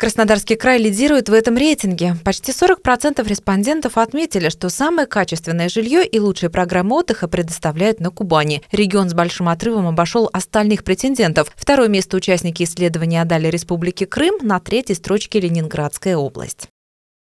Краснодарский край лидирует в этом рейтинге. Почти 40% респондентов отметили, что самое качественное жилье и лучшие программы отдыха предоставляют на Кубани. Регион с большим отрывом обошел остальных претендентов. Второе место участники исследования отдали Республике Крым, на третьей строчке Ленинградская область.